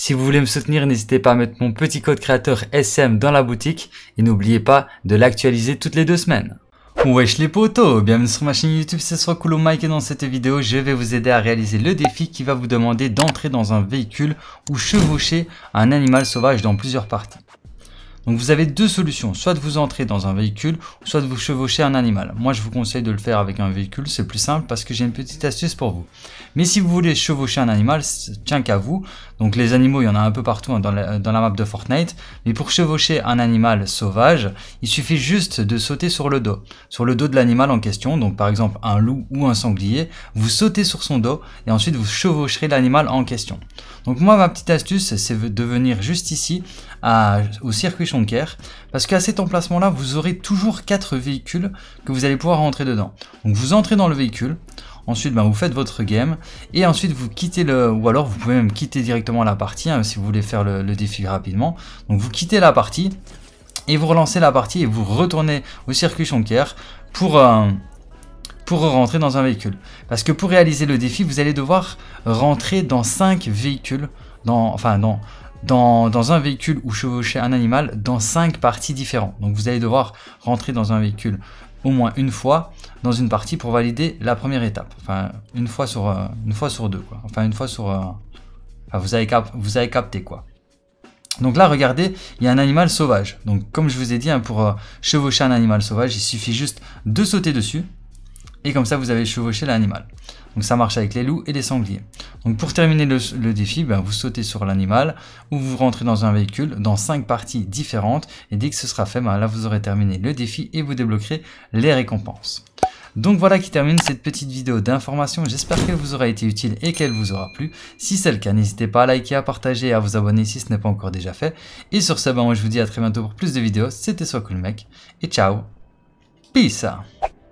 Si vous voulez me soutenir, n'hésitez pas à mettre mon petit code créateur SM dans la boutique et n'oubliez pas de l'actualiser toutes les deux semaines. Wesh les potos, bienvenue sur ma chaîne YouTube, c'est soit Mike et dans cette vidéo je vais vous aider à réaliser le défi qui va vous demander d'entrer dans un véhicule ou chevaucher un animal sauvage dans plusieurs parties. Donc vous avez deux solutions, soit de vous entrer dans un véhicule, soit de vous chevaucher un animal. Moi je vous conseille de le faire avec un véhicule, c'est plus simple parce que j'ai une petite astuce pour vous. Mais si vous voulez chevaucher un animal, tiens qu'à vous. Donc les animaux, il y en a un peu partout hein, dans la, map de Fortnite. Mais pour chevaucher un animal sauvage, il suffit juste de sauter sur le dos. Sur le dos de l'animal en question, donc par exemple un loup ou un sanglier, vous sautez sur son dos et ensuite vous chevaucherez l'animal en question. Donc moi ma petite astuce, c'est de venir juste ici au circuit guerre, parce qu'à cet emplacement-là, vous aurez toujours quatre véhicules que vous allez pouvoir rentrer dedans. Donc vous entrez dans le véhicule, ensuite ben, vous faites votre game, et ensuite vous quittez le... ou alors vous pouvez même quitter directement la partie, hein, si vous voulez faire le, défi rapidement. Donc vous quittez la partie, et vous relancez la partie, et vous retournez au circuit Shonker pour... Euh, pour rentrer dans un véhicule. Parce que pour réaliser le défi, vous allez devoir rentrer dans cinq véhicules, dans, enfin dans dans, un véhicule ou chevaucher un animal dans cinq parties différentes. Donc vous allez devoir rentrer dans un véhicule au moins une fois dans une partie pour valider la première étape. Enfin, une fois sur, euh, une fois sur deux, quoi. Enfin, une fois sur... Euh, enfin, vous avez, vous capté, quoi. Donc là, regardez, il y a un animal sauvage. Donc comme je vous ai dit, hein, pour euh, chevaucher un animal sauvage, il suffit juste de sauter dessus. Et comme ça, vous avez chevauché l'animal. Donc ça marche avec les loups et les sangliers. Donc pour terminer le, défi, ben, vous sautez sur l'animal ou vous rentrez dans un véhicule dans 5 parties différentes et dès que ce sera fait, ben, là vous aurez terminé le défi et vous débloquerez les récompenses. Donc voilà qui termine cette petite vidéo d'information, j'espère qu'elle vous aura été utile et qu'elle vous aura plu. Si c'est le cas, n'hésitez pas à liker, à partager et à vous abonner si ce n'est pas encore déjà fait. Et sur ce, ben moi je vous dis à très bientôt pour plus de vidéos, c'était Soit Cool Mec et ciao, peace